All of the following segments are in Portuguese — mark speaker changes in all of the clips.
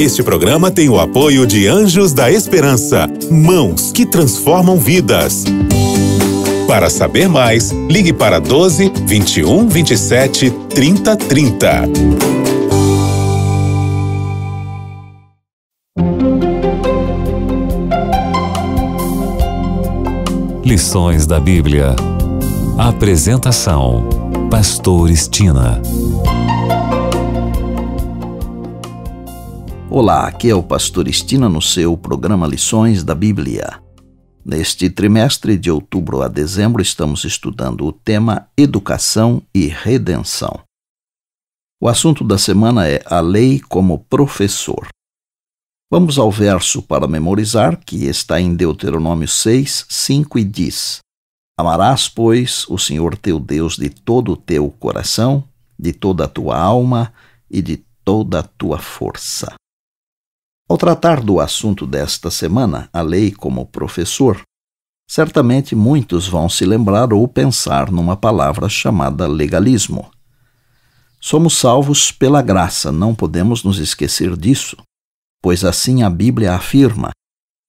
Speaker 1: Este programa tem o apoio de Anjos da Esperança, mãos que transformam vidas. Para saber mais, ligue para 12 21 27 30 30. Lições da Bíblia. Apresentação: Pastor Estina. Olá, aqui é o Pastor Estina no seu programa Lições da Bíblia. Neste trimestre de outubro a dezembro estamos estudando o tema Educação e Redenção. O assunto da semana é a lei como professor. Vamos ao verso para memorizar, que está em Deuteronômio 6, 5 e diz: Amarás, pois, o Senhor teu Deus de todo o teu coração, de toda a tua alma e de toda a tua força. Ao tratar do assunto desta semana, a lei como professor, certamente muitos vão se lembrar ou pensar numa palavra chamada legalismo. Somos salvos pela graça, não podemos nos esquecer disso, pois assim a Bíblia afirma: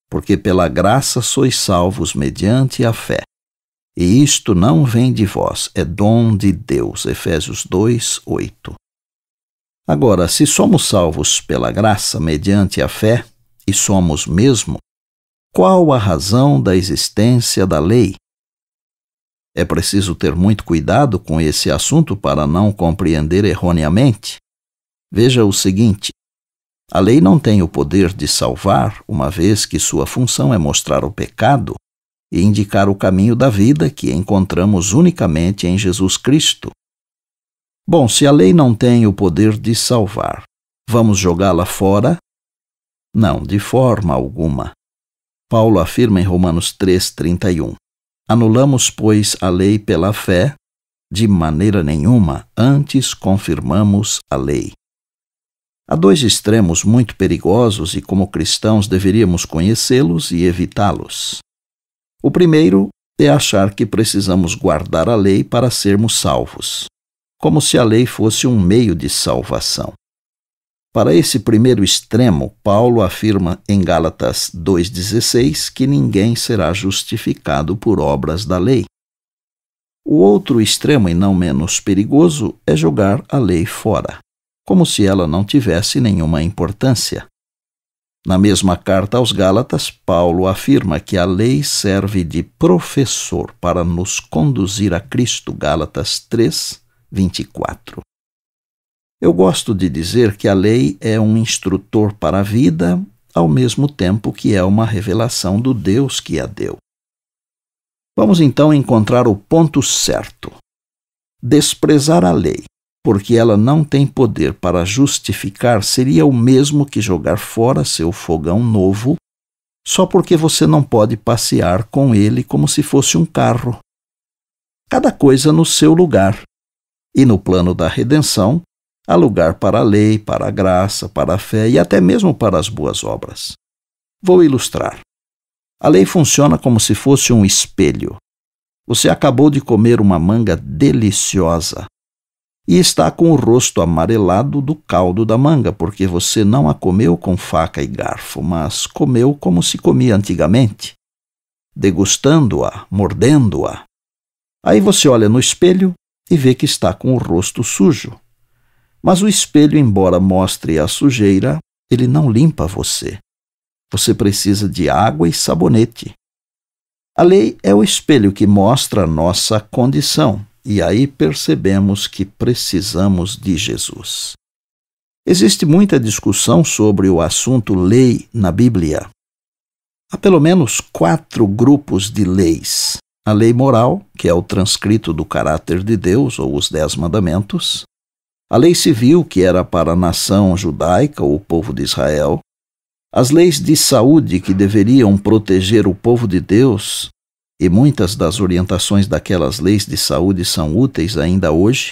Speaker 1: porque pela graça sois salvos mediante a fé. E isto não vem de vós, é dom de Deus. Efésios 2, 8. Agora, se somos salvos pela graça mediante a fé, e somos mesmo, qual a razão da existência da lei? É preciso ter muito cuidado com esse assunto para não compreender erroneamente. Veja o seguinte: a lei não tem o poder de salvar, uma vez que sua função é mostrar o pecado e indicar o caminho da vida que encontramos unicamente em Jesus Cristo. Bom, se a lei não tem o poder de salvar, vamos jogá-la fora? Não, de forma alguma. Paulo afirma em Romanos 3,31: Anulamos, pois, a lei pela fé? De maneira nenhuma, antes confirmamos a lei. Há dois extremos muito perigosos e, como cristãos, deveríamos conhecê-los e evitá-los. O primeiro é achar que precisamos guardar a lei para sermos salvos como se a lei fosse um meio de salvação. Para esse primeiro extremo, Paulo afirma em Gálatas 2,16 que ninguém será justificado por obras da lei. O outro extremo, e não menos perigoso, é jogar a lei fora, como se ela não tivesse nenhuma importância. Na mesma carta aos Gálatas, Paulo afirma que a lei serve de professor para nos conduzir a Cristo, Gálatas 3, 24. Eu gosto de dizer que a lei é um instrutor para a vida, ao mesmo tempo que é uma revelação do Deus que a deu. Vamos então encontrar o ponto certo. Desprezar a lei, porque ela não tem poder para justificar, seria o mesmo que jogar fora seu fogão novo, só porque você não pode passear com ele como se fosse um carro. Cada coisa no seu lugar e no plano da redenção, há lugar para a lei, para a graça, para a fé e até mesmo para as boas obras. Vou ilustrar. A lei funciona como se fosse um espelho. Você acabou de comer uma manga deliciosa e está com o rosto amarelado do caldo da manga, porque você não a comeu com faca e garfo, mas comeu como se comia antigamente, degustando-a, mordendo-a. Aí você olha no espelho e vê que está com o rosto sujo. Mas o espelho, embora mostre a sujeira, ele não limpa você. Você precisa de água e sabonete. A lei é o espelho que mostra a nossa condição, e aí percebemos que precisamos de Jesus. Existe muita discussão sobre o assunto lei na Bíblia. Há pelo menos quatro grupos de leis a lei moral, que é o transcrito do caráter de Deus, ou os Dez Mandamentos, a lei civil, que era para a nação judaica ou o povo de Israel, as leis de saúde, que deveriam proteger o povo de Deus, e muitas das orientações daquelas leis de saúde são úteis ainda hoje,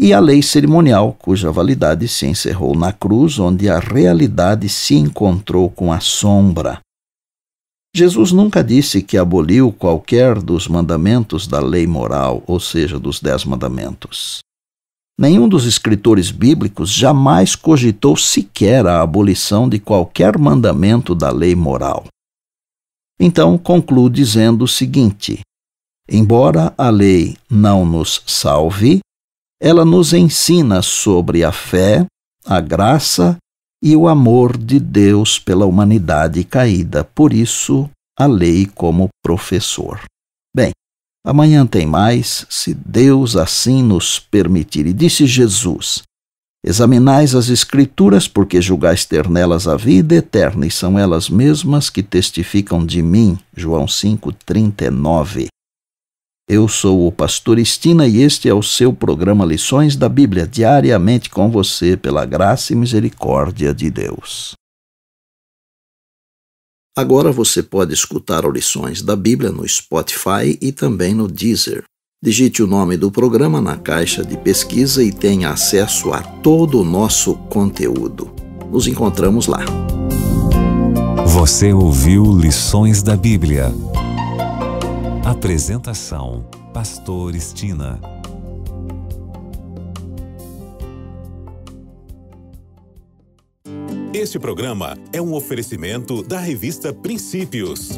Speaker 1: e a lei cerimonial, cuja validade se encerrou na cruz, onde a realidade se encontrou com a sombra Jesus nunca disse que aboliu qualquer dos mandamentos da lei moral, ou seja, dos dez mandamentos. Nenhum dos escritores bíblicos jamais cogitou sequer a abolição de qualquer mandamento da lei moral. Então, concluo dizendo o seguinte: embora a lei não nos salve, ela nos ensina sobre a fé, a graça e o amor de Deus pela humanidade caída. Por isso, a lei como professor. Bem, amanhã tem mais, se Deus assim nos permitir. E disse Jesus: Examinais as Escrituras, porque julgais ter nelas a vida eterna, e são elas mesmas que testificam de mim. João 39. Eu sou o pastor Estina e este é o seu programa Lições da Bíblia, diariamente com você, pela graça e misericórdia de Deus. Agora você pode escutar Lições da Bíblia no Spotify e também no Deezer. Digite o nome do programa na caixa de pesquisa e tenha acesso a todo o nosso conteúdo. Nos encontramos lá. Você ouviu Lições da Bíblia Apresentação Pastor Estina Este programa é um oferecimento da revista Princípios.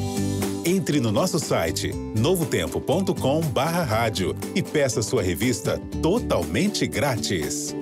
Speaker 1: Entre no nosso site novotempo.com/barra e peça sua revista totalmente grátis.